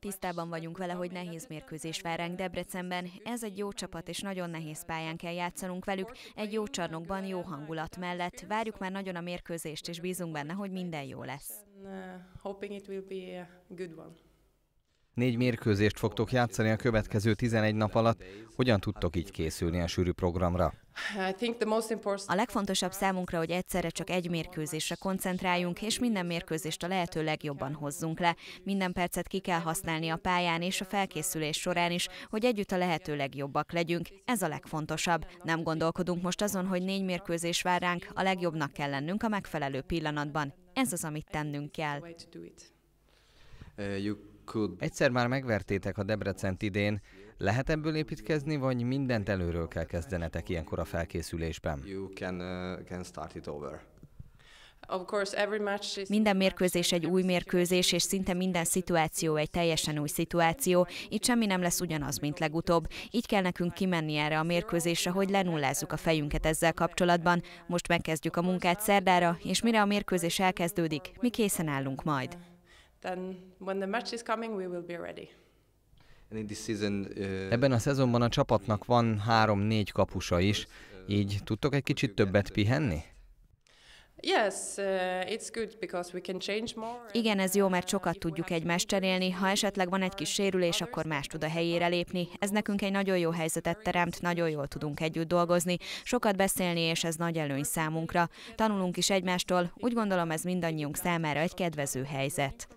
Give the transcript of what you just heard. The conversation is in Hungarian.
Tisztában vagyunk vele, hogy nehéz mérkőzés vár ránk Debrecenben. Ez egy jó csapat, és nagyon nehéz pályán kell játszanunk velük. Egy jó csarnokban, jó hangulat mellett. Várjuk már nagyon a mérkőzést, és bízunk benne, hogy minden jó lesz. Uh, Négy mérkőzést fogtok játszani a következő 11 nap alatt. Hogyan tudtok így készülni a sűrű programra? A legfontosabb számunkra, hogy egyszerre csak egy mérkőzésre koncentráljunk, és minden mérkőzést a lehető legjobban hozzunk le. Minden percet ki kell használni a pályán és a felkészülés során is, hogy együtt a lehető legjobbak legyünk. Ez a legfontosabb. Nem gondolkodunk most azon, hogy négy mérkőzés vár ránk, a legjobbnak kell lennünk a megfelelő pillanatban. Ez az, amit tennünk kell. Uh, you Egyszer már megvertétek a Debrecent idén. Lehet ebből építkezni, vagy mindent előről kell kezdenetek ilyenkor a felkészülésben? Uh, minden mérkőzés egy új mérkőzés, és szinte minden szituáció egy teljesen új szituáció. Itt semmi nem lesz ugyanaz, mint legutóbb. Így kell nekünk kimenni erre a mérkőzésre, hogy lenullázzuk a fejünket ezzel kapcsolatban. Most megkezdjük a munkát szerdára, és mire a mérkőzés elkezdődik, mi készen állunk majd then when the match is coming, we will be ready. Uh, Ebben a szezonban a csapatnak van három-négy kapusa is, így tudtok egy kicsit többet pihenni? Uh, Igen, ez jó, mert sokat tudjuk egymást cserélni. Ha esetleg van egy kis sérülés, akkor más tud a helyére lépni. Ez nekünk egy nagyon jó helyzetet teremt, nagyon jól tudunk együtt dolgozni, sokat beszélni, és ez nagy előny számunkra. Tanulunk is egymástól, úgy gondolom ez mindannyiunk számára egy kedvező helyzet.